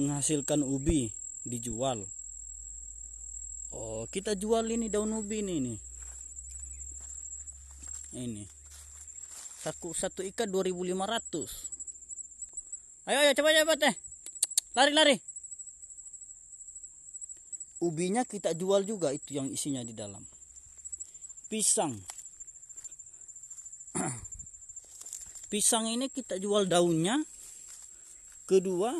menghasilkan ubi dijual. Oh, kita jual ini daun ubi ini nih. Ini. Satu satu ikat 2500. Ayo ayo coba cepat teh. Lari lari. Ubinya kita jual juga itu yang isinya di dalam. Pisang. Pisang ini kita jual daunnya. Kedua,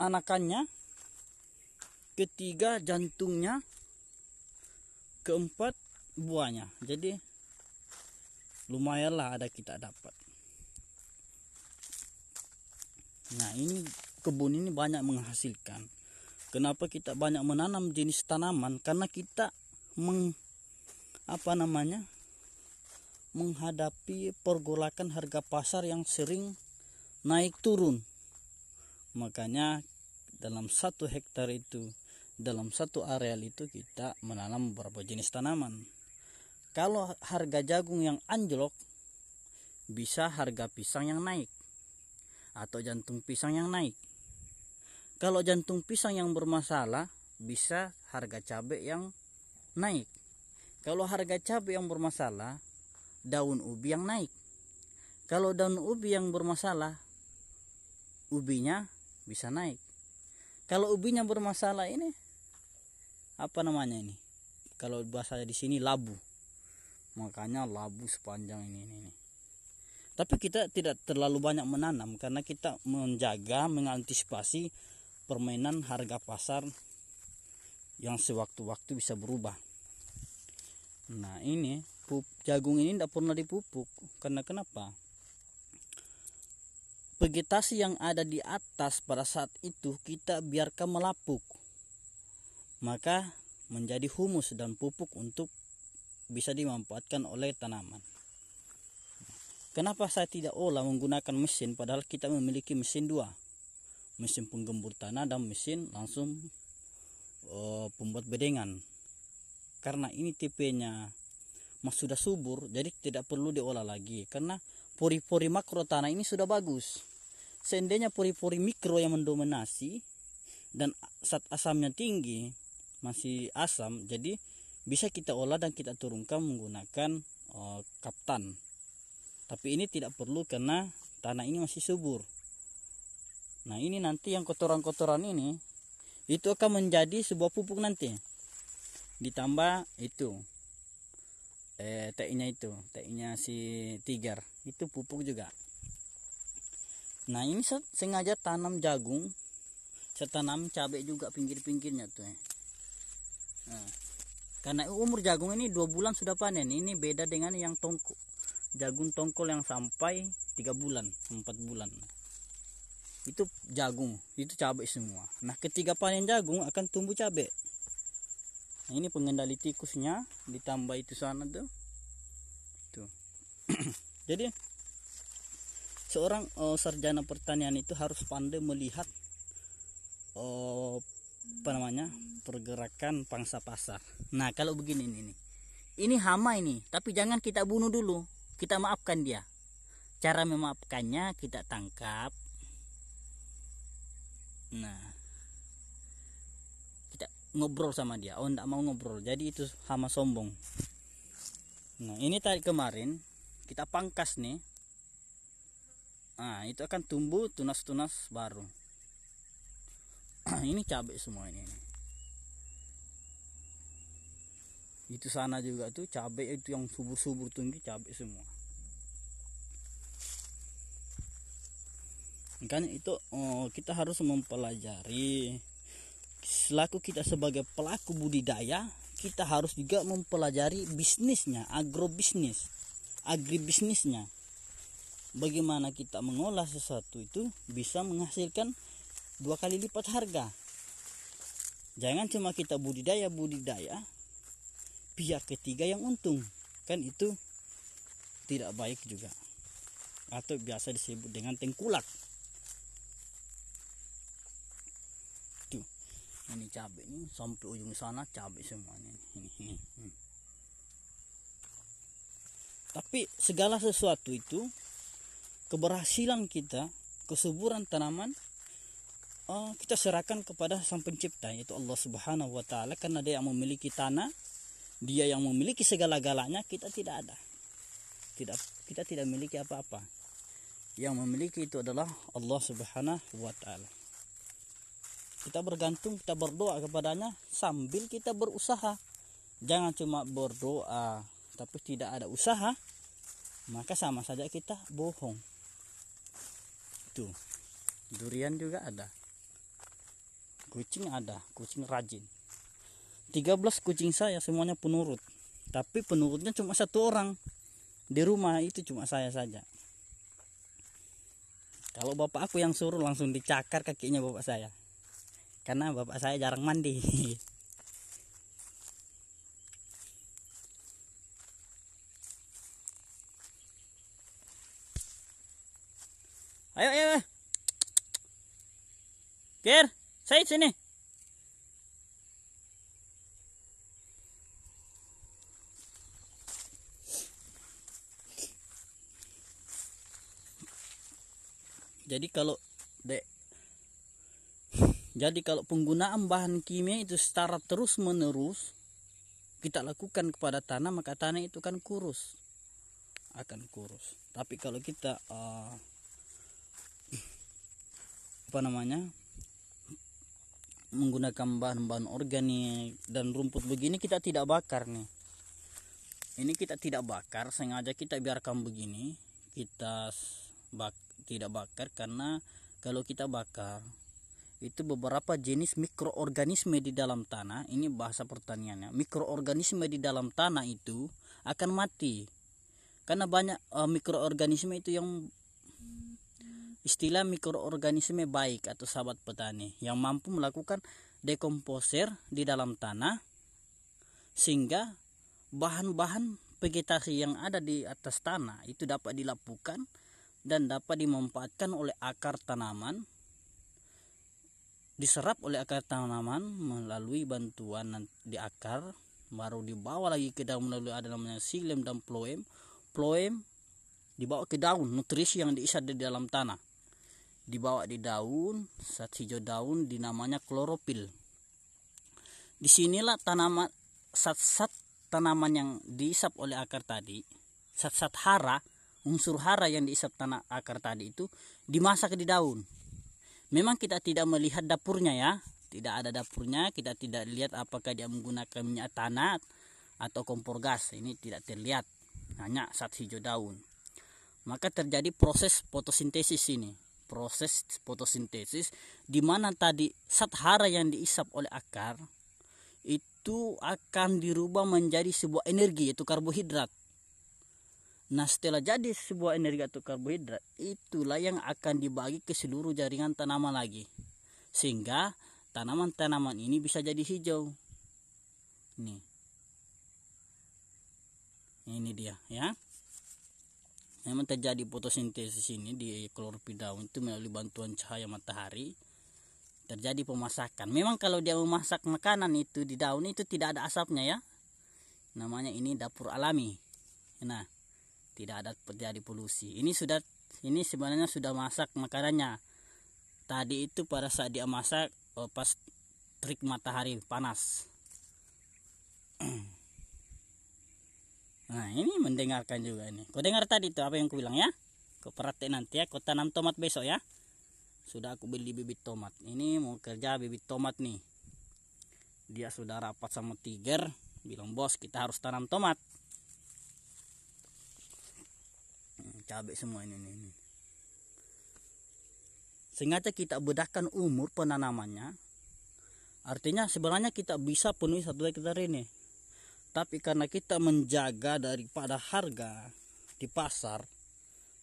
anakannya, ketiga jantungnya, keempat buahnya. Jadi lumayanlah ada kita dapat. Nah, ini kebun ini banyak menghasilkan. Kenapa kita banyak menanam jenis tanaman? Karena kita meng apa namanya? menghadapi pergolakan harga pasar yang sering naik turun. Makanya dalam satu hektar itu dalam satu areal itu kita menanam beberapa jenis tanaman. Kalau harga jagung yang anjlok, bisa harga pisang yang naik atau jantung pisang yang naik. Kalau jantung pisang yang bermasalah, bisa harga cabai yang naik. Kalau harga cabai yang bermasalah, daun ubi yang naik. Kalau daun ubi yang bermasalah, ubinya bisa naik kalau ubinya bermasalah ini apa namanya ini kalau bahasa di sini labu makanya labu sepanjang ini ini, tapi kita tidak terlalu banyak menanam karena kita menjaga mengantisipasi permainan harga pasar yang sewaktu-waktu bisa berubah nah ini jagung ini tidak pernah dipupuk karena kenapa vegetasi yang ada di atas pada saat itu kita biarkan melapuk. Maka menjadi humus dan pupuk untuk bisa dimanfaatkan oleh tanaman. Kenapa saya tidak olah menggunakan mesin padahal kita memiliki mesin dua. Mesin penggembur tanah dan mesin langsung uh, pembuat bedengan. Karena ini tipenya mas sudah subur jadi tidak perlu diolah lagi karena pori-pori makro tanah ini sudah bagus seandainya pori-pori mikro yang mendominasi dan saat asamnya tinggi masih asam jadi bisa kita olah dan kita turunkan menggunakan uh, kaptan tapi ini tidak perlu karena tanah ini masih subur nah ini nanti yang kotoran-kotoran ini itu akan menjadi sebuah pupuk nanti ditambah itu eh, teknya itu teknya si tiger itu pupuk juga nah ini sengaja tanam jagung saya tanam cabai juga pinggir-pinggirnya tuh ya. nah, karena umur jagung ini dua bulan sudah panen ini beda dengan yang tongkol jagung tongkol yang sampai tiga bulan empat bulan itu jagung itu cabai semua nah ketika panen jagung akan tumbuh cabai nah, ini pengendali tikusnya ditambah itu sana tuh tuh jadi seorang uh, sarjana pertanian itu harus pandai melihat uh, apa namanya pergerakan pangsa pasar. Nah kalau begini ini ini hama ini tapi jangan kita bunuh dulu kita maafkan dia. Cara memaafkannya kita tangkap. Nah kita ngobrol sama dia. Oh tidak mau ngobrol jadi itu hama sombong. Nah ini tadi kemarin kita pangkas nih nah itu akan tumbuh tunas-tunas baru ini cabai semua ini, itu sana juga tuh cabai itu yang subur-subur tinggi cabai semua kan itu oh, kita harus mempelajari selaku kita sebagai pelaku budidaya kita harus juga mempelajari bisnisnya agrobisnis agribisnisnya bagaimana kita mengolah sesuatu itu bisa menghasilkan dua kali lipat harga jangan cuma kita budidaya budidaya pihak ketiga yang untung kan itu tidak baik juga atau biasa disebut dengan tengkulak tuh ini cabai ini sampai ujung sana cabai semuanya tapi segala sesuatu itu keberhasilan kita, kesuburan tanaman uh, kita serahkan kepada Sang Pencipta yaitu Allah Subhanahu wa taala karena dia yang memiliki tanah, dia yang memiliki segala-galanya, kita tidak ada. Tidak kita tidak memiliki apa-apa. Yang memiliki itu adalah Allah Subhanahu wa taala. Kita bergantung, kita berdoa kepadanya sambil kita berusaha. Jangan cuma berdoa tapi tidak ada usaha, maka sama saja kita bohong itu durian juga ada kucing ada kucing rajin 13 kucing saya semuanya penurut tapi penurutnya cuma satu orang di rumah itu cuma saya saja kalau bapak aku yang suruh langsung dicakar kakinya bapak saya karena bapak saya jarang mandi di sini. Jadi kalau dek jadi kalau penggunaan bahan kimia itu secara terus menerus kita lakukan kepada tanah maka tanah itu kan kurus akan kurus. Tapi kalau kita uh, apa namanya menggunakan bahan-bahan organik dan rumput begini kita tidak bakar nih ini kita tidak bakar sengaja kita biarkan begini kita bak tidak bakar karena kalau kita bakar itu beberapa jenis mikroorganisme di dalam tanah ini bahasa pertaniannya mikroorganisme di dalam tanah itu akan mati karena banyak uh, mikroorganisme itu yang istilah mikroorganisme baik atau sahabat petani yang mampu melakukan dekomposer di dalam tanah sehingga bahan-bahan vegetasi yang ada di atas tanah itu dapat dilakukan dan dapat dimanfaatkan oleh akar tanaman diserap oleh akar tanaman melalui bantuan di akar baru dibawa lagi ke daun melalui ada namanya silem dan ploem ploem dibawa ke daun nutrisi yang diisap di dalam tanah dibawa di daun saat hijau daun dinamanya klorofil disinilah tanaman sat-sat tanaman yang diisap oleh akar tadi sat-sat hara unsur hara yang diisap tanah akar tadi itu dimasak di daun memang kita tidak melihat dapurnya ya tidak ada dapurnya kita tidak lihat apakah dia menggunakan minyak tanah atau kompor gas ini tidak terlihat hanya saat hijau daun maka terjadi proses fotosintesis ini proses fotosintesis di mana tadi zat hara yang diisap oleh akar itu akan dirubah menjadi sebuah energi yaitu karbohidrat. Nah setelah jadi sebuah energi atau karbohidrat itulah yang akan dibagi ke seluruh jaringan tanaman lagi sehingga tanaman-tanaman ini bisa jadi hijau. Nih. Ini dia ya memang terjadi fotosintesis ini di daun itu melalui bantuan cahaya matahari terjadi pemasakan memang kalau dia memasak makanan itu di daun itu tidak ada asapnya ya namanya ini dapur alami nah tidak ada terjadi polusi ini sudah ini sebenarnya sudah masak makanannya tadi itu pada saat dia masak eh, pas trik matahari panas Nah ini mendengarkan juga ini. Kau dengar tadi itu apa yang ku bilang ya? Kau perhatiin nanti ya. Kau tanam tomat besok ya. Sudah aku beli bibit tomat. Ini mau kerja bibit tomat nih. Dia sudah rapat sama tiger. Bilang bos kita harus tanam tomat. Hmm, cabai semua ini nih. ini. Sengaja kita bedahkan umur penanamannya. Artinya sebenarnya kita bisa penuhi satu hektar ini tapi karena kita menjaga daripada harga di pasar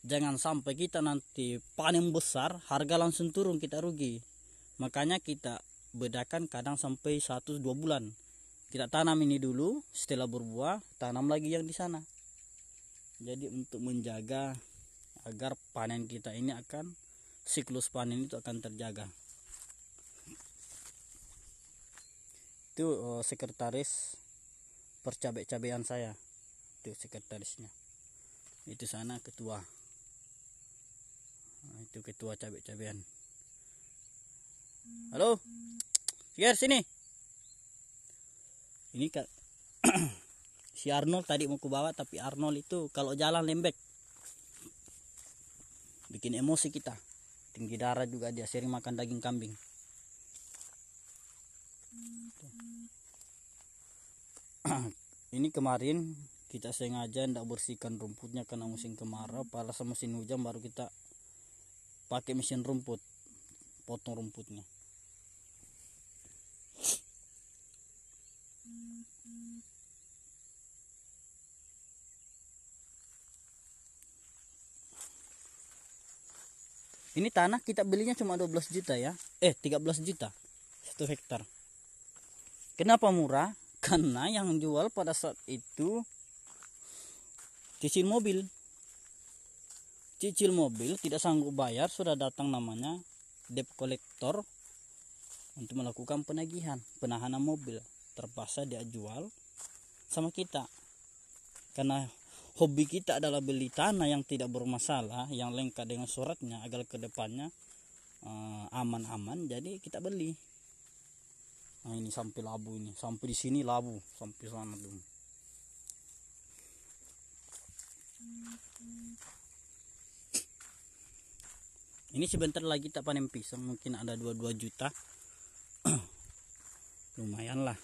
jangan sampai kita nanti panen besar harga langsung turun kita rugi makanya kita bedakan kadang sampai 1-2 bulan kita tanam ini dulu setelah berbuah tanam lagi yang di sana jadi untuk menjaga agar panen kita ini akan siklus panen itu akan terjaga itu eh, sekretaris percabe cabean saya itu sekretarisnya itu sana ketua nah, itu ketua cabe cabean halo Sigar sini ini kak si Arnold tadi mau ku bawa tapi Arnold itu kalau jalan lembek bikin emosi kita tinggi darah juga dia sering makan daging kambing ini kemarin kita sengaja tidak bersihkan rumputnya karena musim kemarau pada musim hujan baru kita pakai mesin rumput potong rumputnya ini tanah kita belinya cuma 12 juta ya eh 13 juta satu hektar kenapa murah karena yang jual pada saat itu cicil mobil cicil mobil tidak sanggup bayar sudah datang namanya debt collector untuk melakukan penagihan penahanan mobil terpaksa dia jual sama kita karena hobi kita adalah beli tanah yang tidak bermasalah yang lengkap dengan suratnya agar kedepannya eh, aman-aman jadi kita beli Nah ini sampai labu ini, sampai di sini labu, sampai sana dulu. Ini sebentar lagi tak panen pisang, mungkin ada 22 juta. Lumayan lah.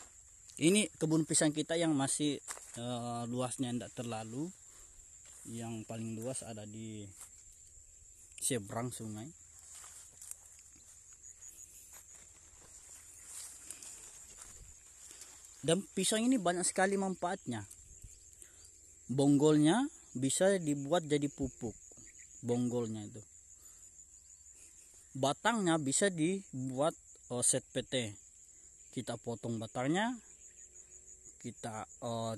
Ini kebun pisang kita yang masih e, luasnya tidak terlalu. Yang paling luas ada di seberang sungai. Dan pisang ini banyak sekali manfaatnya. Bonggolnya bisa dibuat jadi pupuk. Bonggolnya itu. Batangnya bisa dibuat eh, set PT. Kita potong batangnya, kita uh,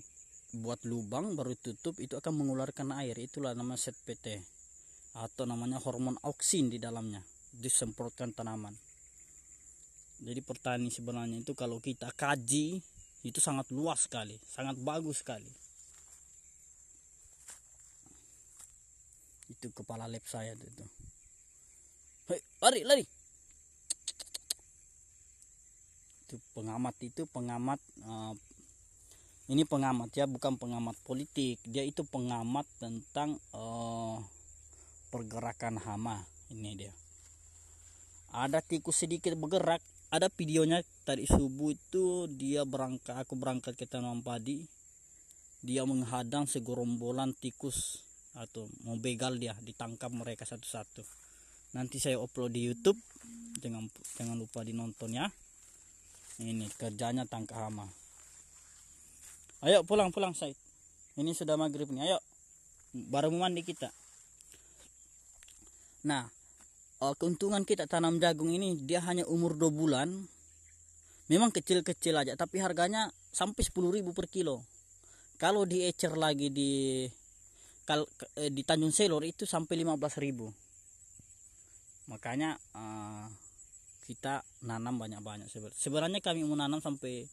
buat lubang baru tutup itu akan mengeluarkan air. Itulah nama set PT atau namanya hormon oksin di dalamnya disemprotkan tanaman. Jadi pertanian sebenarnya itu kalau kita kaji itu sangat luas sekali sangat bagus sekali itu kepala lab saya itu hei lari lari itu pengamat itu pengamat uh, ini pengamat ya bukan pengamat politik dia itu pengamat tentang uh, pergerakan hama ini dia ada tikus sedikit bergerak ada videonya tadi subuh itu dia berangkat aku berangkat ke tanaman padi dia menghadang segerombolan tikus atau mau begal dia ditangkap mereka satu-satu nanti saya upload di YouTube jangan jangan lupa dinonton ya ini kerjanya tangkap hama ayo pulang pulang Said ini sudah maghrib nih ayo baru mandi kita nah Eh, keuntungan kita tanam jagung ini dia hanya umur 2 bulan memang kecil-kecil aja tapi harganya sampai ribu per kilo kalau diecer lagi di kal, eh, di Tanjung Selor itu sampai ribu makanya uh, kita nanam banyak-banyak sebenarnya kami mau nanam sampai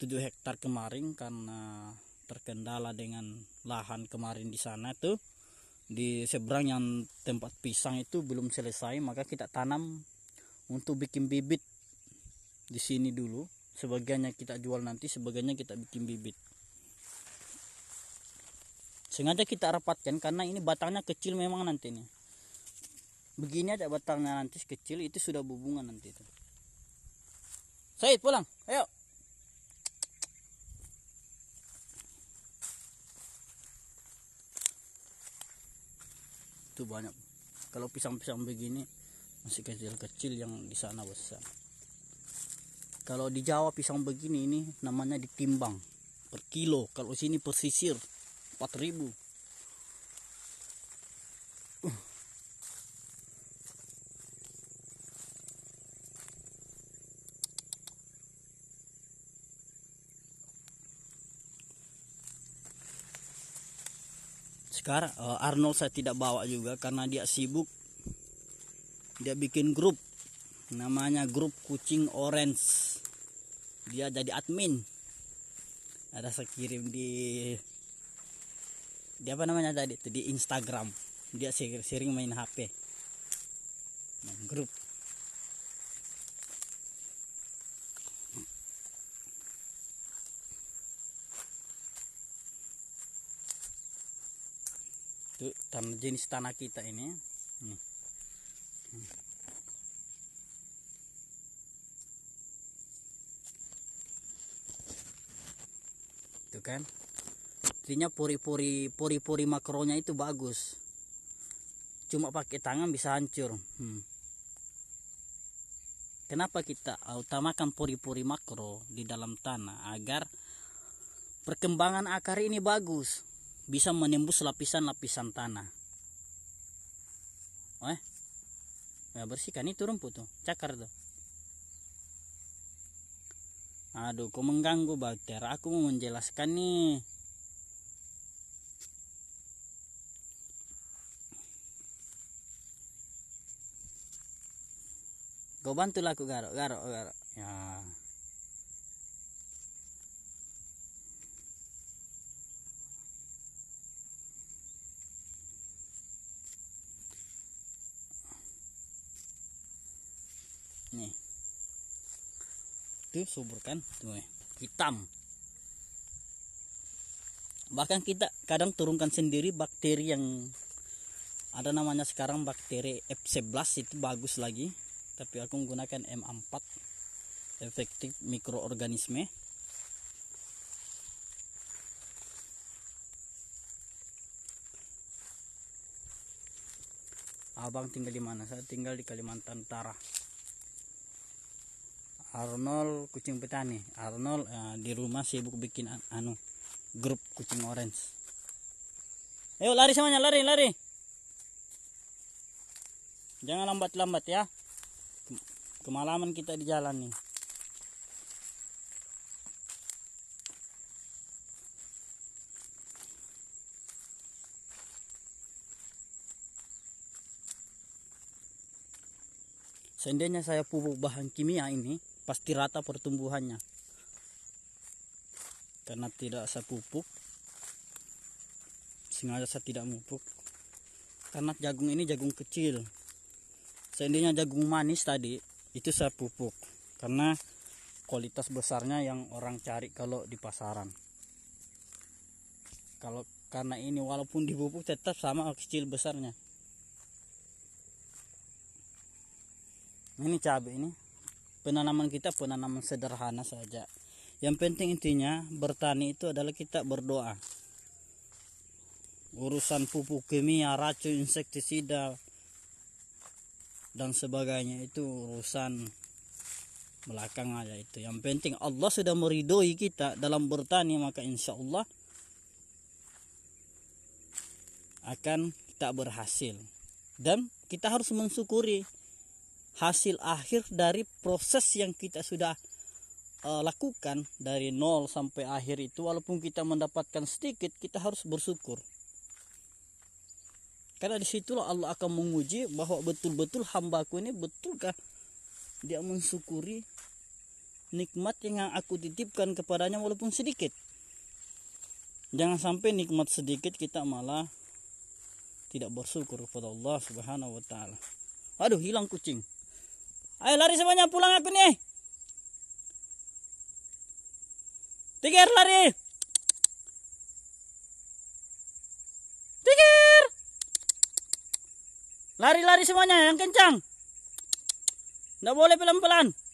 7 hektar kemarin karena terkendala dengan lahan kemarin di sana tuh di seberang yang tempat pisang itu belum selesai maka kita tanam untuk bikin bibit di sini dulu sebagiannya kita jual nanti sebagiannya kita bikin bibit sengaja kita rapatkan karena ini batangnya kecil memang nanti nih begini ada batangnya nanti kecil itu sudah bubungan nanti itu Said pulang ayo itu banyak kalau pisang-pisang begini masih kecil-kecil yang di sana besar kalau di Jawa pisang begini ini namanya ditimbang per kilo kalau sini pesisir 4000 sekarang uh, Arnold saya tidak bawa juga karena dia sibuk dia bikin grup namanya grup kucing orange dia jadi admin ada saya kirim di dia apa namanya tadi di Instagram dia sering main HP itu tanah jenis tanah kita ini nih itu kan artinya pori-pori pori-pori makronya itu bagus cuma pakai tangan bisa hancur hmm. kenapa kita utamakan pori-pori makro di dalam tanah agar perkembangan akar ini bagus bisa menembus lapisan-lapisan tanah Oh, ya bersihkan itu rumput tuh cakar tuh aduh kok mengganggu bakter. aku mau menjelaskan nih kau bantu aku garok garok garok ya itu subur kan tuh hitam bahkan kita kadang turunkan sendiri bakteri yang ada namanya sekarang bakteri F11 itu bagus lagi tapi aku menggunakan M4 efektif mikroorganisme abang tinggal di mana saya tinggal di Kalimantan Utara Arnold kucing petani Arnold uh, di rumah sibuk bikin an anu grup kucing orange ayo lari semuanya lari lari jangan lambat-lambat ya kemalaman kita di jalan nih seandainya saya pupuk bahan kimia ini pasti rata pertumbuhannya karena tidak saya pupuk sengaja saya tidak mupuk karena jagung ini jagung kecil seandainya jagung manis tadi itu saya pupuk karena kualitas besarnya yang orang cari kalau di pasaran kalau karena ini walaupun dipupuk tetap sama kecil besarnya ini cabai ini penanaman kita penanaman sederhana saja yang penting intinya bertani itu adalah kita berdoa urusan pupuk kimia racun insektisida dan sebagainya itu urusan belakang aja itu yang penting Allah sudah meridoi kita dalam bertani maka insya Allah akan tak berhasil dan kita harus mensyukuri hasil akhir dari proses yang kita sudah uh, lakukan dari nol sampai akhir itu walaupun kita mendapatkan sedikit kita harus bersyukur karena disitulah Allah akan menguji bahwa betul-betul hambaku ini betulkah dia mensyukuri nikmat yang aku titipkan kepadanya walaupun sedikit jangan sampai nikmat sedikit kita malah tidak bersyukur kepada Allah Subhanahu wa taala. Aduh, hilang kucing. Ayo lari semuanya pulang aku nih. Tiger lari. Tiger. Lari-lari semuanya yang kencang. Tidak boleh pelan-pelan.